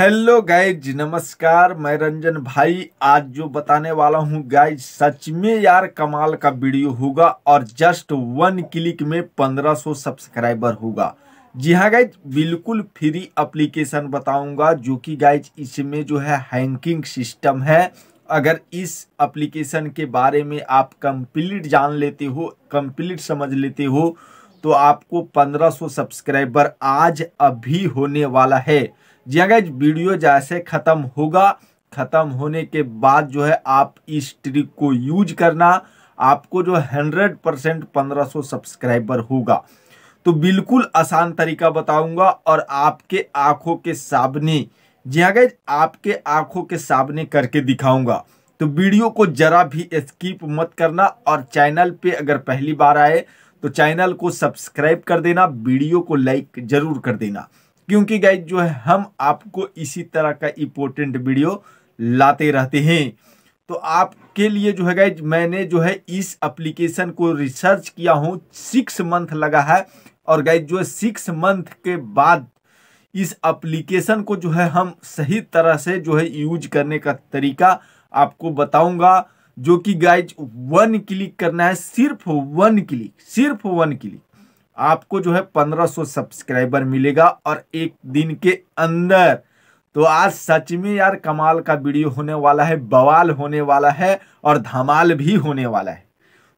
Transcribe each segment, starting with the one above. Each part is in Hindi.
हेलो गाइज नमस्कार मैं रंजन भाई आज जो बताने वाला हूँ गाइज सच में यार कमाल का वीडियो होगा और जस्ट वन क्लिक में 1500 सब्सक्राइबर होगा जी हाँ गाइज बिल्कुल फ्री एप्लीकेशन बताऊंगा जो कि गाइज इसमें जो है हैंकिंग सिस्टम है अगर इस एप्लीकेशन के बारे में आप कंप्लीट जान लेते हो कंप्लीट समझ लेते हो तो आपको 1500 सब्सक्राइबर आज अभी होने वाला है जी अगर हाँ वीडियो जैसे ख़त्म होगा ख़त्म होने के बाद जो है आप इस ट्रिक को यूज करना आपको जो 100 परसेंट पंद्रह सब्सक्राइबर होगा तो बिल्कुल आसान तरीका बताऊंगा और आपके आंखों के सामने जी हाँ गैज आपके आंखों के सामने करके दिखाऊंगा तो वीडियो को ज़रा भी स्किप मत करना और चैनल पे अगर पहली बार आए तो चैनल को सब्सक्राइब कर देना वीडियो को लाइक जरूर कर देना क्योंकि गाइज जो है हम आपको इसी तरह का इम्पोर्टेंट वीडियो लाते रहते हैं तो आपके लिए जो है गाइज मैंने जो है इस एप्लीकेशन को रिसर्च किया हूँ सिक्स मंथ लगा है और गाइज जो है सिक्स मंथ के बाद इस एप्लीकेशन को जो है हम सही तरह से जो है यूज करने का तरीका आपको बताऊंगा जो कि गाइज वन क्लिक करना है सिर्फ वन क्लिक सिर्फ वन क्लिक आपको जो है 1500 सब्सक्राइबर मिलेगा और एक दिन के अंदर तो आज सच में यार कमाल का वीडियो होने वाला है बवाल होने वाला है और धमाल भी होने वाला है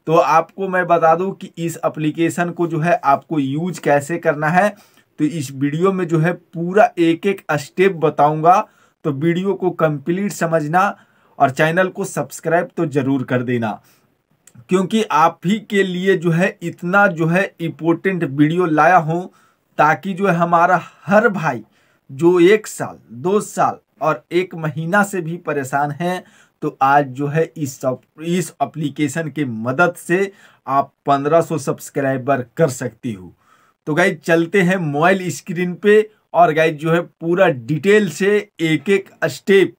तो आपको मैं बता दूं कि इस एप्लीकेशन को जो है आपको यूज कैसे करना है तो इस वीडियो में जो है पूरा एक एक स्टेप बताऊंगा तो वीडियो को कंप्लीट समझना और चैनल को सब्सक्राइब तो ज़रूर कर देना क्योंकि आप ही के लिए जो है इतना जो है इम्पोर्टेंट वीडियो लाया हूँ ताकि जो है हमारा हर भाई जो एक साल दो साल और एक महीना से भी परेशान हैं तो आज जो है इस इस एप्लीकेशन के मदद से आप 1500 सब्सक्राइबर कर सकती हो तो गाइज चलते हैं मोबाइल स्क्रीन पे और गाइज जो है पूरा डिटेल से एक एक स्टेप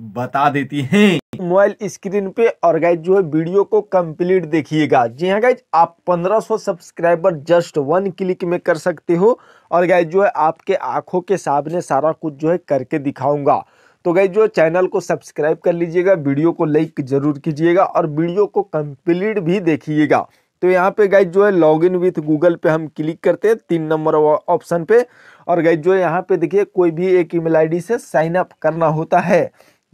बता देती हैं मोबाइल स्क्रीन पे और गाइज जो है वीडियो को कंप्लीट देखिएगा जी हाँ गाइज आप 1500 सब्सक्राइबर जस्ट वन क्लिक में कर सकते हो और गाइज जो है आपके आंखों के सामने सारा कुछ जो है करके दिखाऊंगा तो गाइज जो चैनल को सब्सक्राइब कर लीजिएगा वीडियो को लाइक जरूर कीजिएगा और वीडियो को कंप्लीट भी देखिएगा तो यहाँ पे गाइज जो है लॉग इन विथ गूगल पे हम क्लिक करते हैं तीन नंबर ऑप्शन पे और गाइज जो है यहाँ पे देखिए कोई भी एक ईमेल आईडी से साइन अप करना होता है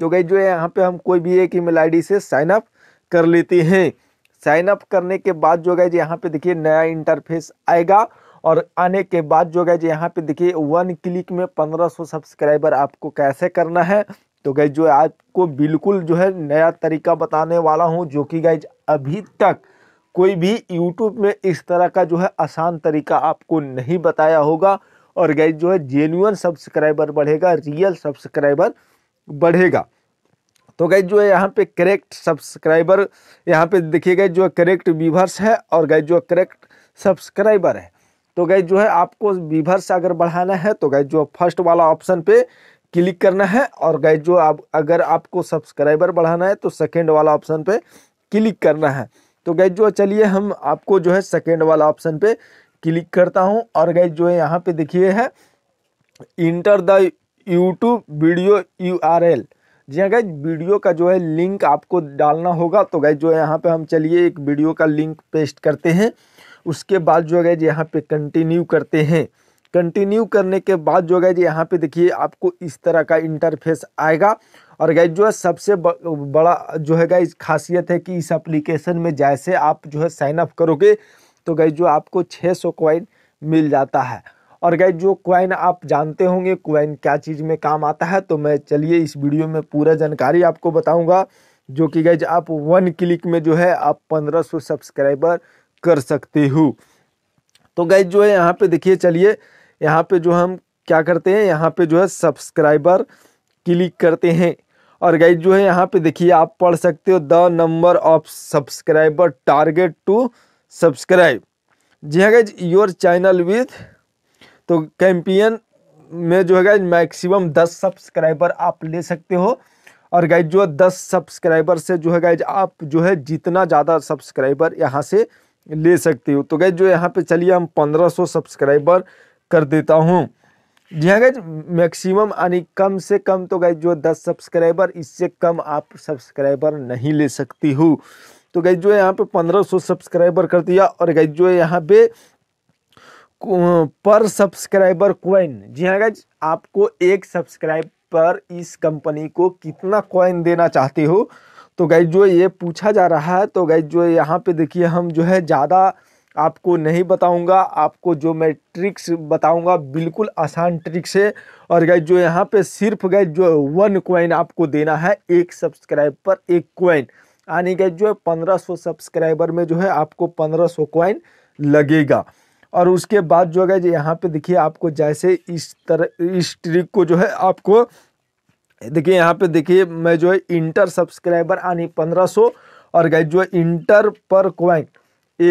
तो गई जो है यहाँ पे हम कोई भी एक ईमेल आईडी से साइन अप कर लेते हैं साइन अप करने के बाद जो गए यहाँ पे देखिए नया इंटरफेस आएगा और आने के बाद जो गए यहाँ पे देखिए वन क्लिक में 1500 सब्सक्राइबर आपको कैसे करना है तो गई जो आपको बिल्कुल जो है नया तरीका बताने वाला हूँ जो कि गए अभी तक कोई भी यूट्यूब में इस तरह का जो है आसान तरीका आपको नहीं बताया होगा और गए जो है जेन्यून सब्सक्राइबर बढ़ेगा रियल सब्सक्राइबर बढ़ेगा तो गए जो है यहाँ पे करेक्ट सब्सक्राइबर यहाँ पे देखिए गए जो करेक्ट वीवर्स है और गए जो करेक्ट सब्सक्राइबर है तो गए जो है आपको वीवर्स अगर बढ़ाना है तो गए जो फर्स्ट वाला ऑप्शन पे क्लिक करना है और गए जो आप अगर आपको सब्सक्राइबर बढ़ाना है तो सेकेंड वाला ऑप्शन पे क्लिक करना है तो गए जो चलिए हम आपको जो है सेकेंड वाला ऑप्शन पे क्लिक करता हूँ और गए जो है यहाँ पे देखिए है enter the YouTube video URL आर एल जी हाँ गाइज वीडियो का जो है लिंक आपको डालना होगा तो गाइज जो है यहाँ पे हम चलिए एक वीडियो का लिंक पेस्ट करते हैं उसके बाद जो है जी यहाँ पे कंटिन्यू करते हैं कंटिन्यू करने के बाद जो है यहाँ पे देखिए आपको इस तरह का इंटरफेस आएगा और गाइज जो है सबसे बड़ा जो है गाइज खासियत है कि इस एप्लीकेशन में जैसे आप जो है साइन अप करोगे तो गाइज जो आपको 600 सौ मिल जाता है और गैज जो क्वाइन आप जानते होंगे क्वाइन क्या चीज़ में काम आता है तो मैं चलिए इस वीडियो में पूरा जानकारी आपको बताऊँगा जो कि गैज आप वन क्लिक में जो है आप पंद्रह सौ सब्सक्राइबर कर सकते हो तो गैज जो है यहाँ पे देखिए चलिए यहाँ पे जो हम क्या करते हैं यहाँ पे जो है सब्सक्राइबर क्लिक करते हैं और गाइज जो है यहाँ पे देखिए आप पढ़ सकते हो the number of subscriber target to subscribe जी हाँ गाइज योर चैनल विथ तो कैंपियन में जो है गाइज मैक्सिमम दस सब्सक्राइबर आप ले सकते हो और गाइज जो दस सब्सक्राइबर से जो है गाइज आप जो है जितना ज़्यादा सब्सक्राइबर यहाँ से ले सकते हो तो गाइज जो यहाँ पे चलिए हम पंद्रह सौ सब्सक्राइबर कर देता हूँ जी हाँ गाइज मैक्सिमम यानी कम से कम तो गाइज जो दस सब्सक्राइबर इससे कम आप सब्सक्राइबर नहीं ले सकती हो तो गाइज जो यहाँ पे पंद्रह सौ सब्सक्राइबर कर दिया और गाइज जो यहाँ पे पर सब्सक्राइबर क्वाइन जी हाँ गज आपको एक सब्सक्राइब पर इस कंपनी को कितना कॉइन देना चाहते हो तो गई जो ये पूछा जा रहा है तो गई जो यहाँ पे देखिए हम जो है ज़्यादा आपको नहीं बताऊंगा आपको जो मैं ट्रिक्स बताऊंगा बिल्कुल आसान ट्रिक्स है और गई जो यहाँ पे सिर्फ गए जो वन क्वाइन आपको देना है एक सब्सक्राइब पर एक क्वाइन यानी गए जो है पंद्रह सौ सब्सक्राइबर में जो है आपको पंद्रह सौ लगेगा और उसके बाद जो है यहाँ पे देखिए आपको जैसे इस तरह इस ट्रिक को जो है आपको देखिए यहाँ पे देखिए मैं जो है इंटर सब्सक्राइबर आनी पंद्रह सौ और गए जो है इंटर पर क्वाइंट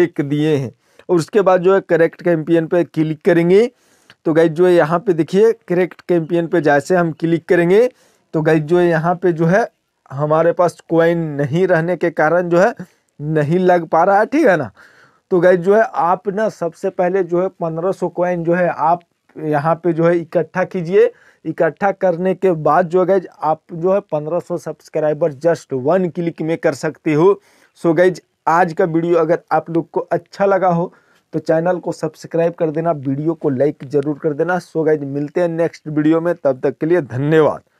एक दिए हैं और उसके बाद जो है करेक्ट कैंपियन पे क्लिक करेंगे तो गए जो है यहाँ पे देखिए करेक्ट कैंपियन पे जैसे हम क्लिक करेंगे तो गए जो है यहाँ पे जो है हमारे पास क्वाइन नहीं रहने के कारण जो है नहीं लग पा रहा है ठीक है ना तो गैज जो है आप ना सबसे पहले जो है पंद्रह सौ कॉइन जो है आप यहाँ पे जो है इकट्ठा कीजिए इकट्ठा करने के बाद जो गैज आप जो है पंद्रह सौ सब्सक्राइबर जस्ट वन क्लिक में कर सकते हो सो गैज आज का वीडियो अगर आप लोग को अच्छा लगा हो तो चैनल को सब्सक्राइब कर देना वीडियो को लाइक ज़रूर कर देना सो गैज मिलते हैं नेक्स्ट वीडियो में तब तक के लिए धन्यवाद